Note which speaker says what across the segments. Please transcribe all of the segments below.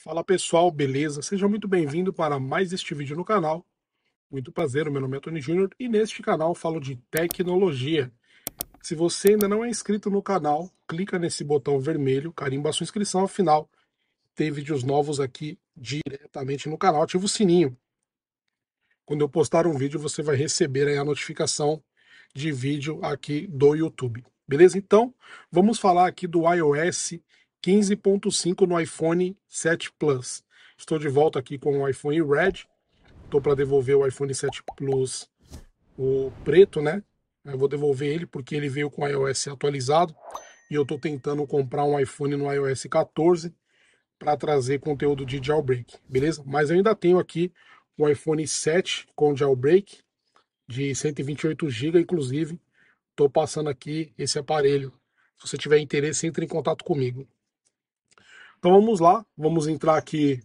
Speaker 1: Fala pessoal, beleza? Seja muito bem-vindo para mais este vídeo no canal. Muito prazer, meu nome é Tony Júnior e neste canal falo de tecnologia. Se você ainda não é inscrito no canal, clica nesse botão vermelho, carimba a sua inscrição, afinal tem vídeos novos aqui diretamente no canal, ativa o sininho. Quando eu postar um vídeo, você vai receber a notificação de vídeo aqui do YouTube. Beleza? Então, vamos falar aqui do iOS 15.5 no iPhone 7 Plus. Estou de volta aqui com o iPhone Red. Estou para devolver o iPhone 7 Plus, o preto, né? Eu vou devolver ele porque ele veio com o iOS atualizado e eu estou tentando comprar um iPhone no iOS 14 para trazer conteúdo de jailbreak, beleza? Mas eu ainda tenho aqui o iPhone 7 com jailbreak de 128 GB, inclusive. Estou passando aqui esse aparelho. Se você tiver interesse, entre em contato comigo. Então vamos lá, vamos entrar aqui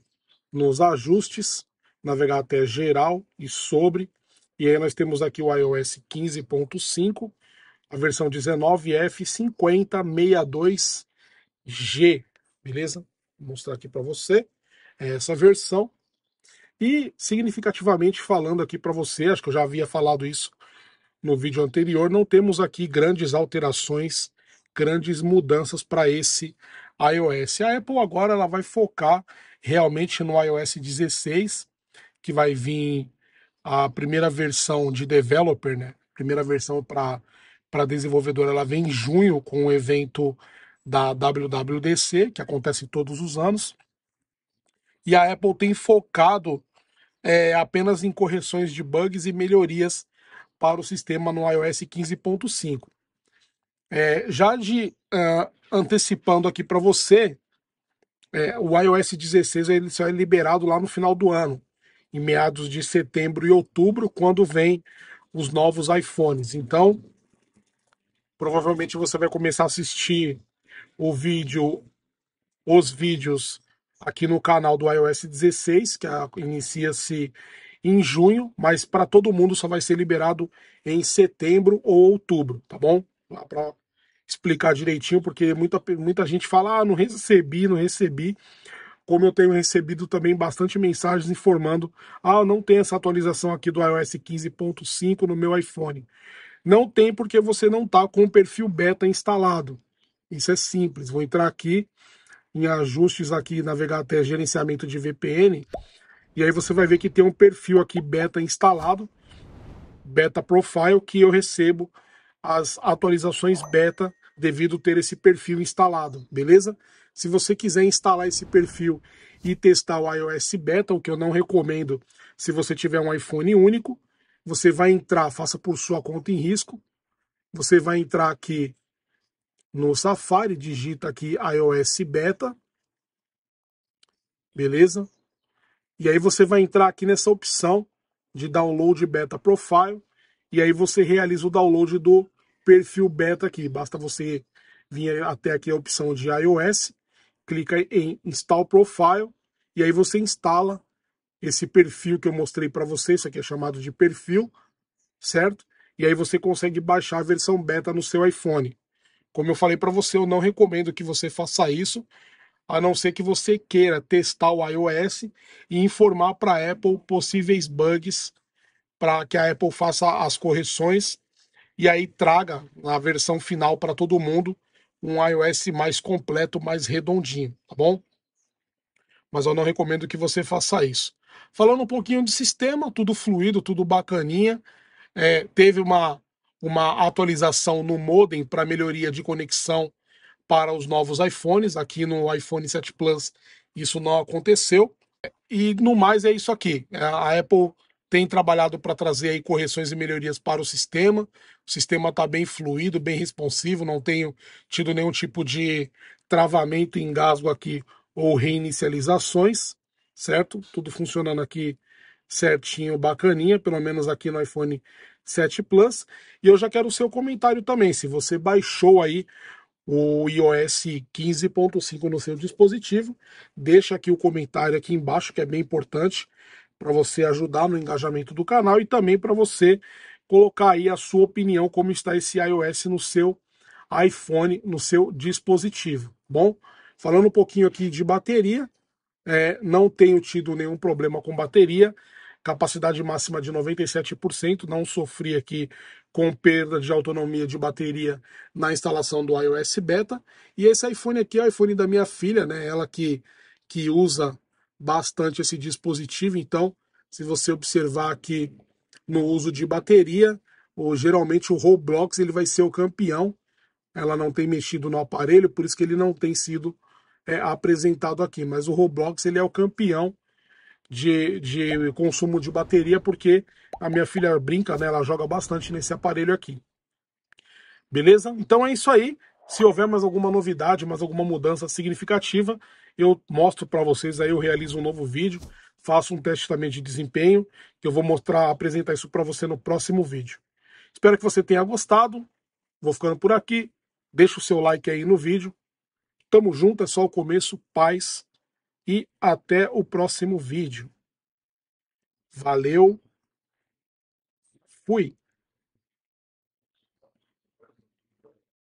Speaker 1: nos ajustes, navegar até geral e sobre, e aí nós temos aqui o iOS 15.5, a versão 19F5062G, beleza? Vou mostrar aqui para você essa versão. E significativamente falando aqui para você, acho que eu já havia falado isso no vídeo anterior, não temos aqui grandes alterações, grandes mudanças para esse iOS. A Apple agora ela vai focar realmente no iOS 16, que vai vir a primeira versão de developer, né? Primeira versão para desenvolvedor, ela vem em junho com o evento da WWDC, que acontece todos os anos. E a Apple tem focado é, apenas em correções de bugs e melhorias para o sistema no iOS 15.5. É, já de uh, antecipando aqui para você, é, o iOS 16 ele só é liberado lá no final do ano, em meados de setembro e outubro, quando vem os novos iPhones. Então, provavelmente você vai começar a assistir o vídeo, os vídeos aqui no canal do iOS 16, que inicia-se em junho, mas para todo mundo só vai ser liberado em setembro ou outubro, tá bom? Lá para explicar direitinho, porque muita, muita gente fala, ah, não recebi, não recebi. Como eu tenho recebido também bastante mensagens informando, ah, não tem essa atualização aqui do iOS 15.5 no meu iPhone. Não tem porque você não está com o perfil beta instalado. Isso é simples. Vou entrar aqui em ajustes aqui, navegar até gerenciamento de VPN, e aí você vai ver que tem um perfil aqui beta instalado, beta profile, que eu recebo as atualizações beta devido ter esse perfil instalado, beleza? Se você quiser instalar esse perfil e testar o iOS beta, o que eu não recomendo se você tiver um iPhone único, você vai entrar, faça por sua conta em risco. Você vai entrar aqui no Safari, digita aqui iOS beta. Beleza? E aí você vai entrar aqui nessa opção de download beta profile e aí você realiza o download do perfil beta aqui. Basta você vir até aqui a opção de iOS, clica em Install Profile e aí você instala esse perfil que eu mostrei para você. Isso aqui é chamado de perfil, certo? E aí você consegue baixar a versão beta no seu iPhone. Como eu falei para você, eu não recomendo que você faça isso, a não ser que você queira testar o iOS e informar para a Apple possíveis bugs para que a Apple faça as correções e aí traga na versão final para todo mundo um iOS mais completo, mais redondinho, tá bom? Mas eu não recomendo que você faça isso. Falando um pouquinho de sistema, tudo fluido, tudo bacaninha. É, teve uma, uma atualização no modem para melhoria de conexão para os novos iPhones. Aqui no iPhone 7 Plus isso não aconteceu. E no mais é isso aqui. É a Apple tem trabalhado para trazer aí correções e melhorias para o sistema. O sistema está bem fluido, bem responsivo, não tenho tido nenhum tipo de travamento, engasgo aqui ou reinicializações, certo? Tudo funcionando aqui certinho, bacaninha, pelo menos aqui no iPhone 7 Plus. E eu já quero o seu comentário também, se você baixou aí o iOS 15.5 no seu dispositivo, deixa aqui o comentário aqui embaixo que é bem importante para você ajudar no engajamento do canal e também para você colocar aí a sua opinião como está esse iOS no seu iPhone, no seu dispositivo. Bom, falando um pouquinho aqui de bateria, é, não tenho tido nenhum problema com bateria, capacidade máxima de 97%, não sofri aqui com perda de autonomia de bateria na instalação do iOS Beta. E esse iPhone aqui é o iPhone da minha filha, né? Ela que, que usa bastante esse dispositivo. Então, se você observar aqui no uso de bateria, ou geralmente o Roblox ele vai ser o campeão. Ela não tem mexido no aparelho, por isso que ele não tem sido é, apresentado aqui. Mas o Roblox ele é o campeão de, de consumo de bateria, porque a minha filha brinca, né? Ela joga bastante nesse aparelho aqui. Beleza? Então é isso aí. Se houver mais alguma novidade, mais alguma mudança significativa, eu mostro para vocês, aí eu realizo um novo vídeo, faço um teste também de desempenho, que eu vou mostrar, apresentar isso para você no próximo vídeo. Espero que você tenha gostado, vou ficando por aqui, deixa o seu like aí no vídeo, tamo junto, é só o começo, paz e até o próximo vídeo. Valeu, fui!